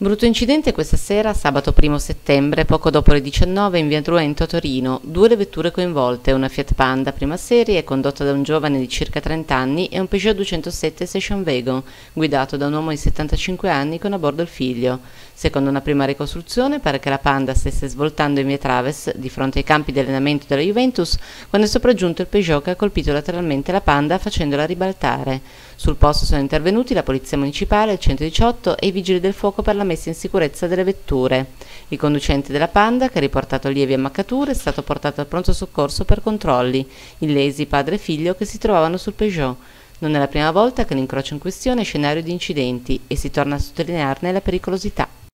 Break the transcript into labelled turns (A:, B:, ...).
A: Brutto incidente questa sera, sabato 1 settembre, poco dopo le 19 in via Druento a Torino. Due le vetture coinvolte, una Fiat Panda prima serie condotta da un giovane di circa 30 anni e un Peugeot 207 Session Wagon, guidato da un uomo di 75 anni con a bordo il figlio. Secondo una prima ricostruzione pare che la Panda stesse svoltando in via Traves, di fronte ai campi di allenamento della Juventus, quando è sopraggiunto il Peugeot che ha colpito lateralmente la Panda facendola ribaltare. Sul posto sono intervenuti la Polizia Municipale, il 118 e i Vigili del Fuoco per la messa in sicurezza delle vetture. Il conducente della Panda, che ha riportato lievi ammaccature, è stato portato al pronto soccorso per controlli, illesi padre e figlio che si trovavano sul Peugeot. Non è la prima volta che l'incrocio in questione è scenario di incidenti e si torna a sottolinearne la pericolosità.